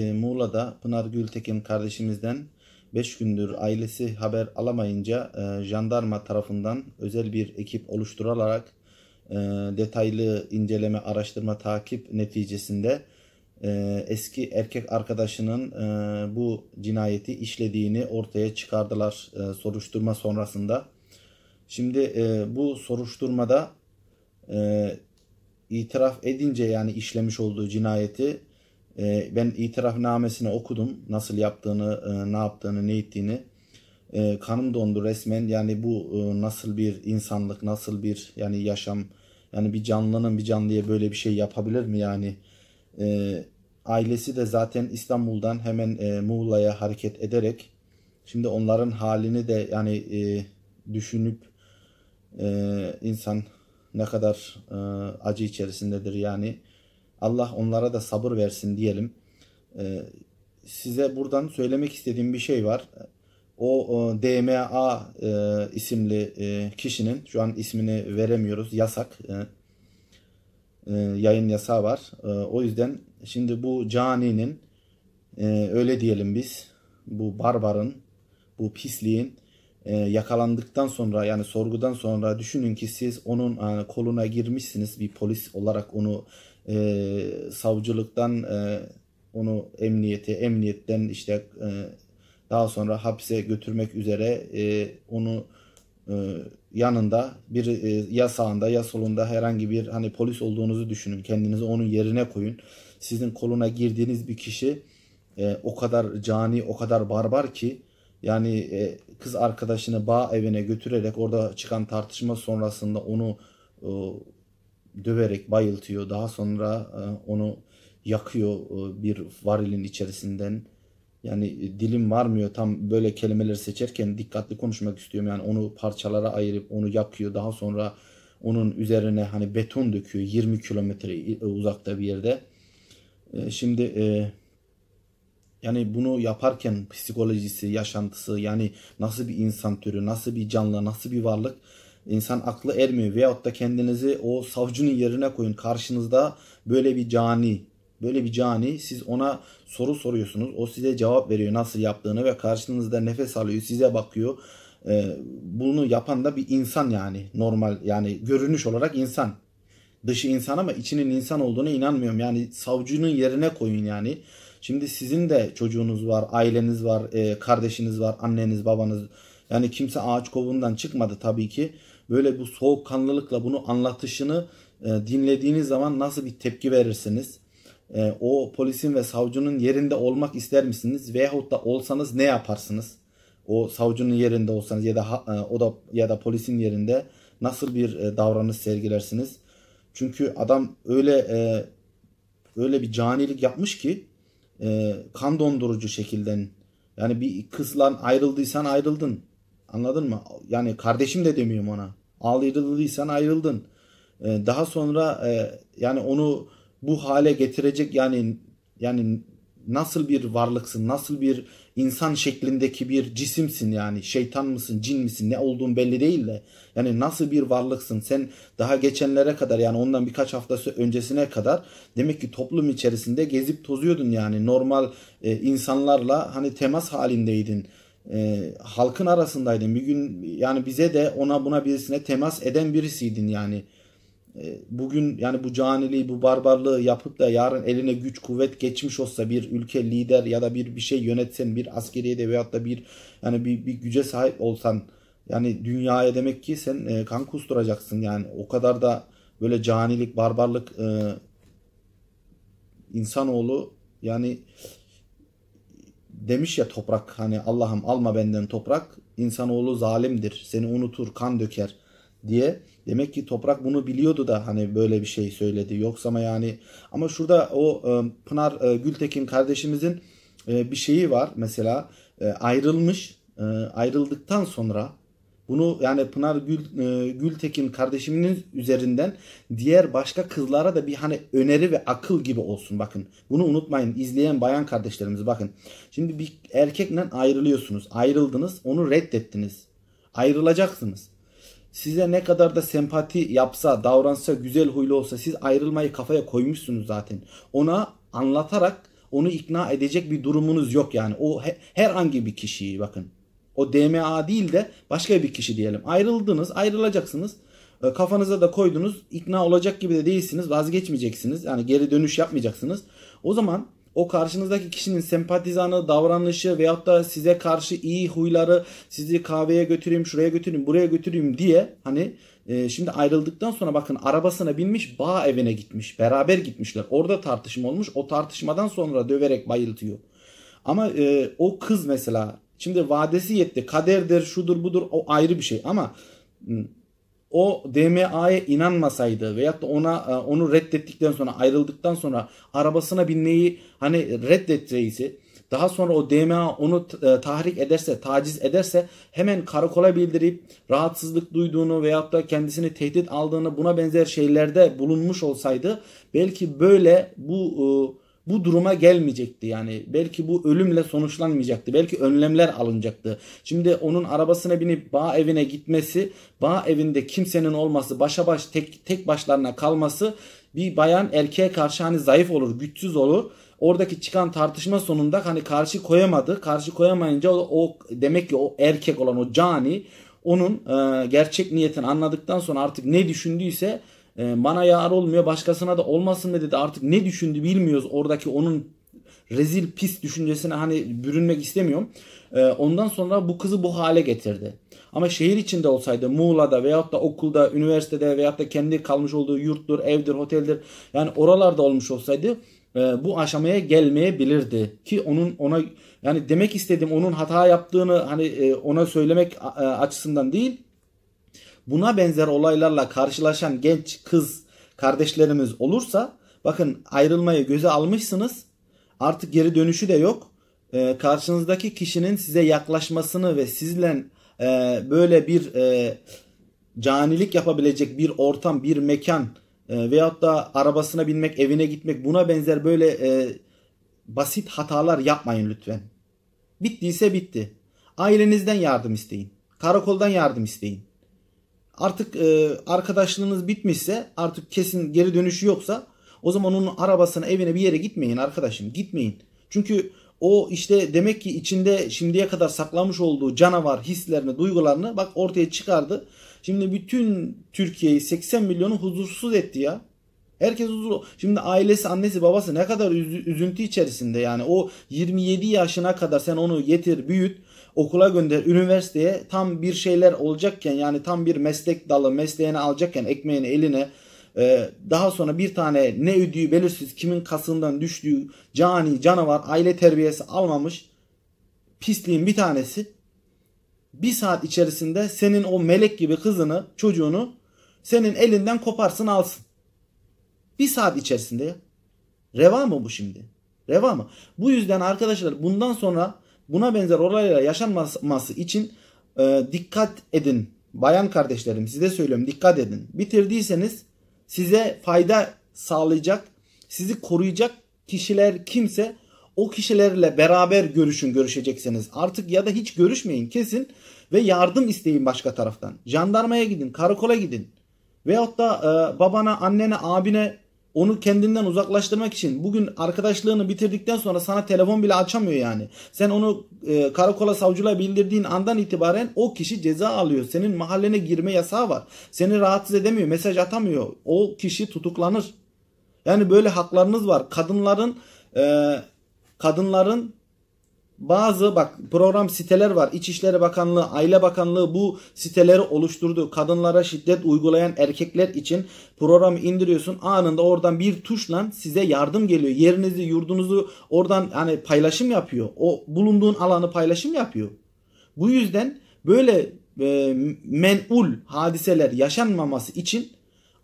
Ee, Muğla'da Pınar Gültekin kardeşimizden 5 gündür ailesi haber alamayınca e, jandarma tarafından özel bir ekip oluşturularak e, detaylı inceleme, araştırma, takip neticesinde e, eski erkek arkadaşının bu cinayeti işlediğini ortaya çıkardılar soruşturma sonrasında. Şimdi bu soruşturmada itiraf edince yani işlemiş olduğu cinayeti ee, ben itiraf namesini okudum. Nasıl yaptığını, e, ne yaptığını, ne ettiğini. Ee, kanım dondu resmen. Yani bu e, nasıl bir insanlık, nasıl bir yani yaşam. Yani bir canlının bir canlıya böyle bir şey yapabilir mi yani? Ee, ailesi de zaten İstanbul'dan hemen e, Muğla'ya hareket ederek şimdi onların halini de yani düşünüp insan ne kadar e, acı içerisindedir yani. Allah onlara da sabır versin diyelim. Ee, size buradan söylemek istediğim bir şey var. O e, DMA e, isimli e, kişinin şu an ismini veremiyoruz yasak yayın yasağı var. o yüzden şimdi bu caninin öyle diyelim biz bu barbarın bu pisliğin e, yakalandıktan sonra yani sorgudan sonra düşünün ki siz onun yani e, koluna girmişsiniz bir polis olarak onu e, savcılıktan e, onu emniyete emniyetten işte e, daha sonra hapse götürmek üzere e, onu e, yanında bir e, ya sağında ya solunda herhangi bir hani polis olduğunuzu düşünün kendinizi onun yerine koyun sizin koluna girdiğiniz bir kişi e, o kadar cani o kadar barbar ki yani e, kız arkadaşını bağ evine götürerek orada çıkan tartışma sonrasında onu e, döverek bayıltıyor. Daha sonra e, onu yakıyor e, bir varilin içerisinden. Yani e, dilim varmıyor tam böyle kelimeleri seçerken dikkatli konuşmak istiyorum. Yani onu parçalara ayırıp onu yakıyor. Daha sonra onun üzerine hani beton döküyor 20 kilometre e, uzakta bir yerde. E, şimdi yani bunu yaparken psikolojisi, yaşantısı yani nasıl bir insan türü, nasıl bir canlı, nasıl bir varlık insan aklı ermiyor. Veyahut da kendinizi o savcının yerine koyun. Karşınızda böyle bir cani, böyle bir cani siz ona soru soruyorsunuz. O size cevap veriyor nasıl yaptığını ve karşınızda nefes alıyor, size bakıyor. Ee, bunu yapan da bir insan yani normal yani görünüş olarak insan dışı insan ama içinin insan olduğuna inanmıyorum. Yani savcının yerine koyun yani. Şimdi sizin de çocuğunuz var, aileniz var, e, kardeşiniz var, anneniz, babanız. Yani kimse ağaç kovundan çıkmadı tabii ki. Böyle bu soğukkanlılıkla bunu anlatışını e, dinlediğiniz zaman nasıl bir tepki verirsiniz? E, o polisin ve savcının yerinde olmak ister misiniz? Veyahut da olsanız ne yaparsınız? O savcının yerinde olsanız ya da e, o da ya da polisin yerinde nasıl bir e, davranış sergilersiniz? Çünkü adam öyle e, öyle bir canilik yapmış ki e, kan dondurucu şekilden yani bir kızla ayrıldıysan ayrıldın. Anladın mı? Yani kardeşim de demiyorum ona. Ayrıldıysan ayrıldın. E, daha sonra e, yani onu bu hale getirecek yani yani nasıl bir varlıksın, nasıl bir insan şeklindeki bir cisimsin yani şeytan mısın cin misin ne olduğun belli değil de yani nasıl bir varlıksın sen daha geçenlere kadar yani ondan birkaç hafta öncesine kadar demek ki toplum içerisinde gezip tozuyordun yani normal e, insanlarla hani temas halindeydin e, halkın arasındaydın bir gün yani bize de ona buna birisine temas eden birisiydin yani e, bugün yani bu caniliği, bu barbarlığı yapıp da yarın eline güç kuvvet geçmiş olsa bir ülke lider ya da bir bir şey yönetsen bir askeriye de veyahut da bir yani bir, bir güce sahip olsan yani dünyaya demek ki sen e, kan kusturacaksın yani o kadar da böyle canilik, barbarlık e, insanoğlu yani demiş ya toprak hani Allah'ım alma benden toprak insanoğlu zalimdir seni unutur kan döker diye Demek ki Toprak bunu biliyordu da hani böyle bir şey söyledi. Yoksa ama yani ama şurada o e, Pınar e, Gültekin kardeşimizin e, bir şeyi var mesela ayrılmış ayrıldıktan sonra bunu yani Pınar Gül, Gültekin kardeşiminin üzerinden diğer başka kızlara da bir hani öneri ve akıl gibi olsun bakın. Bunu unutmayın izleyen bayan kardeşlerimiz bakın. Şimdi bir erkekle ayrılıyorsunuz ayrıldınız onu reddettiniz ayrılacaksınız size ne kadar da sempati yapsa, davransa, güzel huylu olsa siz ayrılmayı kafaya koymuşsunuz zaten. Ona anlatarak onu ikna edecek bir durumunuz yok yani. O herhangi bir kişiyi bakın. O DMA değil de başka bir kişi diyelim. Ayrıldınız, ayrılacaksınız. E, kafanıza da koydunuz. ikna olacak gibi de değilsiniz. Vazgeçmeyeceksiniz. Yani geri dönüş yapmayacaksınız. O zaman o karşınızdaki kişinin sempatizanı, davranışı veyahut da size karşı iyi huyları sizi kahveye götüreyim, şuraya götüreyim, buraya götüreyim diye hani e, şimdi ayrıldıktan sonra bakın arabasına binmiş bağ evine gitmiş. Beraber gitmişler. Orada tartışma olmuş. O tartışmadan sonra döverek bayıltıyor. Ama e, o kız mesela şimdi vadesi yetti. Kaderdir, şudur budur o ayrı bir şey ama o DMA'ya inanmasaydı veyahut da ona e, onu reddettikten sonra ayrıldıktan sonra arabasına binmeyi hani reddetseydi daha sonra o DMA onu e, tahrik ederse, taciz ederse hemen karakola bildirip rahatsızlık duyduğunu veyahut da kendisini tehdit aldığını buna benzer şeylerde bulunmuş olsaydı belki böyle bu e, bu duruma gelmeyecekti. Yani belki bu ölümle sonuçlanmayacaktı. Belki önlemler alınacaktı. Şimdi onun arabasına binip bağ evine gitmesi, bağ evinde kimsenin olması, başa baş tek tek başlarına kalması bir bayan erkeğe karşı hani zayıf olur, güçsüz olur. Oradaki çıkan tartışma sonunda hani karşı koyamadı. Karşı koyamayınca o, o demek ki o erkek olan o cani onun e, gerçek niyetini anladıktan sonra artık ne düşündüyse e, bana yar olmuyor başkasına da olmasın dedi artık ne düşündü bilmiyoruz oradaki onun rezil pis düşüncesine hani bürünmek istemiyorum. E, ondan sonra bu kızı bu hale getirdi. Ama şehir içinde olsaydı Muğla'da veyahut da okulda, üniversitede veyahut da kendi kalmış olduğu yurttur, evdir, oteldir yani oralarda olmuş olsaydı e, bu aşamaya gelmeyebilirdi ki onun ona yani demek istediğim onun hata yaptığını hani e, ona söylemek e, açısından değil buna benzer olaylarla karşılaşan genç kız kardeşlerimiz olursa bakın ayrılmayı göze almışsınız. Artık geri dönüşü de yok. E, karşınızdaki kişinin size yaklaşmasını ve sizle e, böyle bir e, canilik yapabilecek bir ortam, bir mekan e, veyahut da arabasına binmek, evine gitmek buna benzer böyle e, basit hatalar yapmayın lütfen. Bittiyse bitti. Ailenizden yardım isteyin. Karakoldan yardım isteyin artık e, arkadaşlığınız bitmişse artık kesin geri dönüşü yoksa o zaman onun arabasına evine bir yere gitmeyin arkadaşım gitmeyin. Çünkü o işte demek ki içinde şimdiye kadar saklamış olduğu canavar hislerini, duygularını bak ortaya çıkardı. Şimdi bütün Türkiye'yi 80 milyonu huzursuz etti ya. Herkes huzurlu. Şimdi ailesi, annesi, babası ne kadar üzüntü içerisinde yani o 27 yaşına kadar sen onu getir, büyüt, okula gönder, üniversiteye tam bir şeyler olacakken yani tam bir meslek dalı, mesleğini alacakken ekmeğini eline e, daha sonra bir tane ne ödüğü belirsiz kimin kasından düştüğü cani canavar aile terbiyesi almamış pisliğin bir tanesi bir saat içerisinde senin o melek gibi kızını çocuğunu senin elinden koparsın alsın. Bir saat içerisinde. ya Reva mı bu şimdi? Reva mı? Bu yüzden arkadaşlar bundan sonra buna benzer olaylara yaşanması için e, dikkat edin. Bayan kardeşlerim size söylüyorum dikkat edin. Bitirdiyseniz size fayda sağlayacak, sizi koruyacak kişiler kimse o kişilerle beraber görüşün görüşeceksiniz Artık ya da hiç görüşmeyin kesin ve yardım isteyin başka taraftan. Jandarmaya gidin, karakola gidin. Veyahut da e, babana, annene, abine onu kendinden uzaklaştırmak için bugün arkadaşlığını bitirdikten sonra sana telefon bile açamıyor yani. Sen onu e, karakola savcılığa bildirdiğin andan itibaren o kişi ceza alıyor. Senin mahallene girme yasağı var. Seni rahatsız edemiyor, mesaj atamıyor. O kişi tutuklanır. Yani böyle haklarınız var. Kadınların e, kadınların bazı bak program siteler var. İçişleri Bakanlığı, Aile Bakanlığı bu siteleri oluşturdu. Kadınlara şiddet uygulayan erkekler için programı indiriyorsun. Anında oradan bir tuşla size yardım geliyor. Yerinizi, yurdunuzu oradan hani paylaşım yapıyor. O bulunduğun alanı paylaşım yapıyor. Bu yüzden böyle e, menul hadiseler yaşanmaması için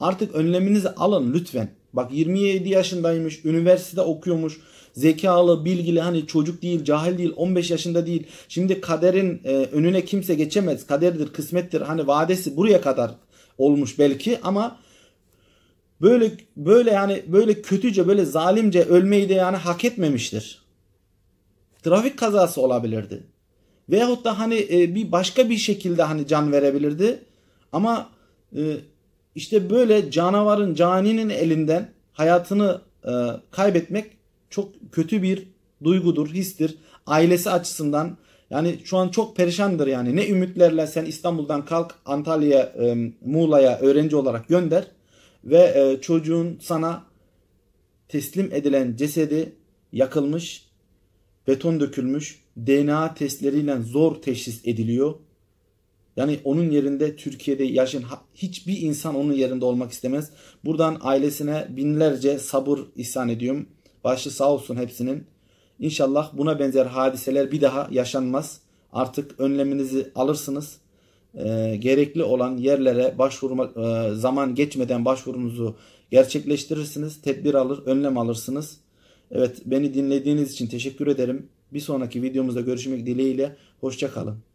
artık önleminizi alın lütfen. Bak 27 yaşındaymış, üniversite okuyormuş, zekalı, bilgili hani çocuk değil, cahil değil, 15 yaşında değil. Şimdi kaderin e, önüne kimse geçemez. Kaderdir, kısmettir. Hani vadesi buraya kadar olmuş belki ama böyle böyle yani böyle kötüce, böyle zalimce ölmeyi de yani hak etmemiştir. Trafik kazası olabilirdi. Veyahut da hani e, bir başka bir şekilde hani can verebilirdi. Ama e, işte böyle canavarın, caninin elinden hayatını e, kaybetmek çok kötü bir duygudur, histir. Ailesi açısından yani şu an çok perişandır yani. Ne ümitlerle sen İstanbul'dan kalk Antalya'ya, e, Muğla'ya öğrenci olarak gönder ve e, çocuğun sana teslim edilen cesedi yakılmış, beton dökülmüş, DNA testleriyle zor teşhis ediliyor yani onun yerinde Türkiye'de yaşın hiçbir insan onun yerinde olmak istemez. Buradan ailesine binlerce sabır ihsan ediyorum. Başı sağ olsun hepsinin. İnşallah buna benzer hadiseler bir daha yaşanmaz. Artık önleminizi alırsınız. E, gerekli olan yerlere başvurma e, zaman geçmeden başvurunuzu gerçekleştirirsiniz. Tedbir alır, önlem alırsınız. Evet beni dinlediğiniz için teşekkür ederim. Bir sonraki videomuzda görüşmek dileğiyle. Hoşçakalın.